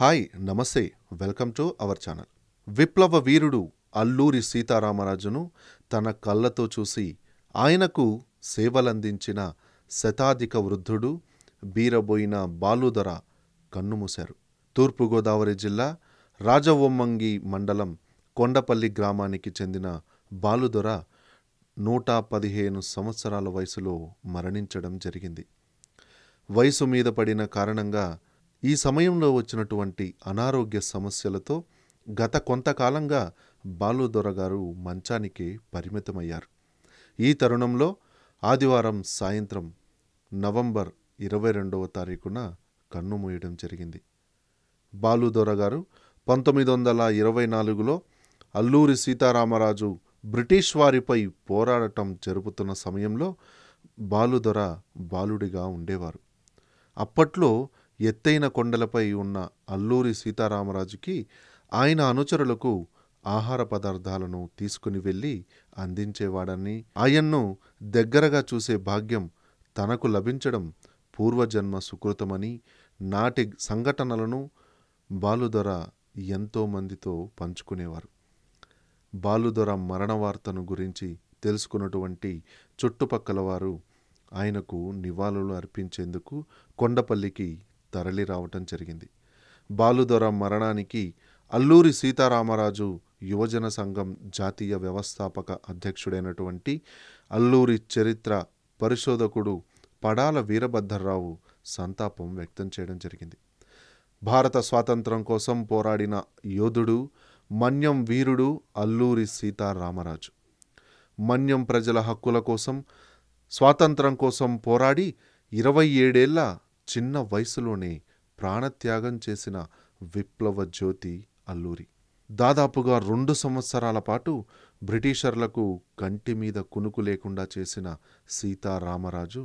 hi నమస్తే welcome to our channel విప్లవ వీరుడు అల్లూరి సీతారామరాజును తన కళ్ళతో చూసి ఆయనకు సేవలందించిన శతాధిక వృద్ధుడు బీరబోయిన బాలుధర కన్నుమూశారు తూర్పుగోదావరి జిల్లా రాజవొమ్మంగి మండలం కొండపల్లి గ్రామానికి చెందిన బాలుదొర నూట పదిహేను సంవత్సరాల వయసులో మరణించడం జరిగింది వయసు మీద పడిన కారణంగా ఈ సమయంలో వచ్చినటువంటి అనారోగ్య సమస్యలతో గత కొంతకాలంగా బాలుదొర గారు మంచానికి పరిమితమయ్యారు ఈ తరుణంలో ఆదివారం సాయంత్రం నవంబర్ ఇరవై రెండవ తారీఖున కన్నుమూయడం జరిగింది బాలుదొర గారు పంతొమ్మిది వందల ఇరవై నాలుగులో అల్లూరి సీతారామరాజు బ్రిటిష్ వారిపై పోరాడటం జరుపుతున్న సమయంలో బాలుదొర బాలుడిగా ఉండేవారు అప్పట్లో ఎత్తైన కొండలపై ఉన్న అల్లూరి సీతారామరాజుకి ఆయన అనుచరులకు ఆహార పదార్థాలను తీసుకుని వెళ్ళి అందించేవాడని ఆయన్ను దగ్గరగా చూసే భాగ్యం తనకు లభించడం పూర్వజన్మ సుకృతమని నాటి సంఘటనలను బాలుదొర ఎంతోమందితో పంచుకునేవారు బాలుదొర మరణ వార్తను గురించి తెలుసుకున్నటువంటి చుట్టుపక్కల వారు ఆయనకు నివాళులు అర్పించేందుకు కొండపల్లికి తరలి రావటం జరిగింది బాలుదొర మరణానికి అల్లూరి సీతారామరాజు యువజన సంఘం జాతీయ వ్యవస్థాపక అధ్యక్షుడైనటువంటి అల్లూరి చరిత్ర పరిశోధకుడు పడాల వీరభద్రరావు సంతాపం వ్యక్తం చేయడం జరిగింది భారత స్వాతంత్రం కోసం పోరాడిన యోధుడు మన్యం వీరుడు అల్లూరి సీతారామరాజు మన్యం ప్రజల హక్కుల కోసం స్వాతంత్రం కోసం పోరాడి ఇరవై ఏడేళ్ల చిన్న వయసులోనే ప్రాణత్యాగం చేసిన విప్లవ జ్యోతి అల్లూరి దాదాపుగా రెండు సంవత్సరాల పాటు బ్రిటిషర్లకు కంటి మీద కునుకు లేకుండా చేసిన సీతారామరాజు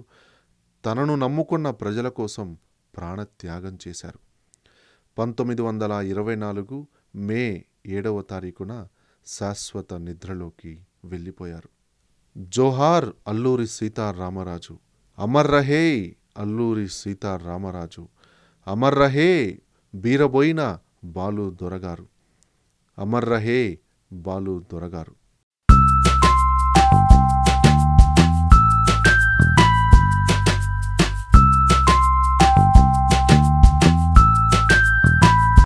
తనను నమ్ముకున్న ప్రజల కోసం ప్రాణత్యాగం చేశారు పంతొమ్మిది వందల ఇరవై నాలుగు మే ఏడవ తారీఖున శాశ్వత నిద్రలోకి వెళ్ళిపోయారు జోహార్ అల్లూరి సీతారామరాజు అమర్ రహే అల్లూరి సీతారామరాజు అమర్రహే బీరబోయిన బాలు దొరగారు అమర్రహే బాలు దొరగారు